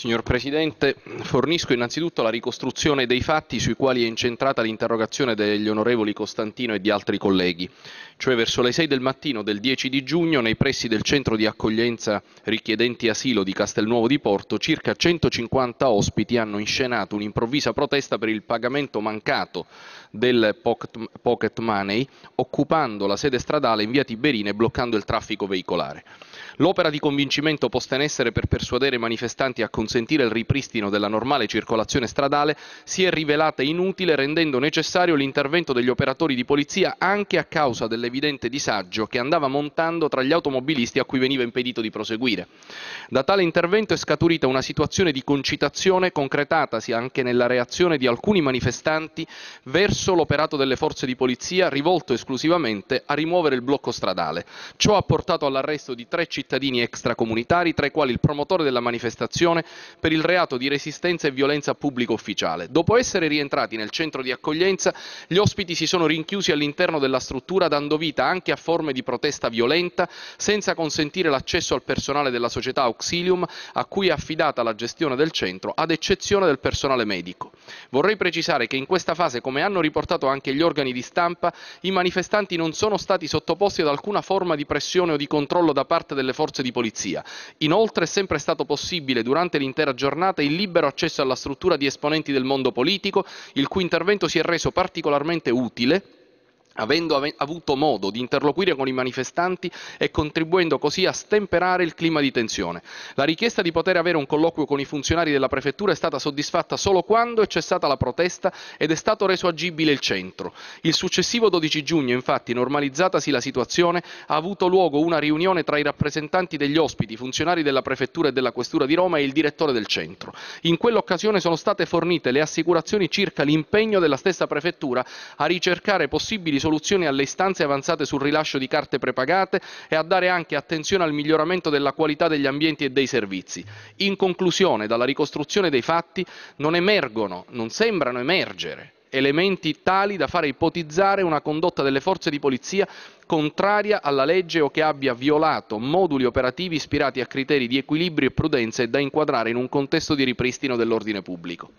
Signor Presidente, fornisco innanzitutto la ricostruzione dei fatti sui quali è incentrata l'interrogazione degli onorevoli Costantino e di altri colleghi, cioè verso le 6 del mattino del 10 di giugno nei pressi del centro di accoglienza richiedenti asilo di Castelnuovo di Porto circa 150 ospiti hanno inscenato un'improvvisa protesta per il pagamento mancato del pocket money occupando la sede stradale in via Tiberina e bloccando il traffico veicolare. L'opera di convincimento posta in essere per persuadere i manifestanti a consentire il ripristino della normale circolazione stradale si è rivelata inutile rendendo necessario l'intervento degli operatori di polizia anche a causa dell'evidente disagio che andava montando tra gli automobilisti a cui veniva impedito di proseguire. Da tale intervento è scaturita una situazione di concitazione concretatasi anche nella reazione di alcuni manifestanti verso l'operato delle forze di polizia rivolto esclusivamente a rimuovere il blocco stradale. Ciò ha portato all'arresto di tre cittadini cittadini extracomunitari, tra i quali il promotore della manifestazione per il reato di resistenza e violenza a pubblico ufficiale. Dopo essere rientrati nel centro di accoglienza, gli ospiti si sono rinchiusi all'interno della struttura dando vita anche a forme di protesta violenta, senza consentire l'accesso al personale della società Auxilium, a cui è affidata la gestione del centro, ad eccezione del personale medico. Vorrei precisare che in questa fase, come hanno riportato anche gli organi di stampa, i manifestanti non sono stati sottoposti ad alcuna forma di pressione o di controllo da parte delle delle forze di polizia. Inoltre è sempre stato possibile durante l'intera giornata il libero accesso alla struttura di esponenti del mondo politico, il cui intervento si è reso particolarmente utile avendo av avuto modo di interloquire con i manifestanti e contribuendo così a stemperare il clima di tensione. La richiesta di poter avere un colloquio con i funzionari della prefettura è stata soddisfatta solo quando è cessata la protesta ed è stato reso agibile il centro. Il successivo 12 giugno, infatti, normalizzatasi la situazione, ha avuto luogo una riunione tra i rappresentanti degli ospiti, funzionari della prefettura e della questura di Roma e il direttore del centro. In quell'occasione sono state fornite le assicurazioni circa l'impegno della stessa prefettura a ricercare possibili soluzioni alle istanze avanzate sul rilascio di carte prepagate e a dare anche attenzione al miglioramento della qualità degli ambienti e dei servizi. In conclusione, dalla ricostruzione dei fatti non emergono, non sembrano emergere elementi tali da fare ipotizzare una condotta delle forze di polizia contraria alla legge o che abbia violato moduli operativi ispirati a criteri di equilibrio e prudenza e da inquadrare in un contesto di ripristino dell'ordine pubblico.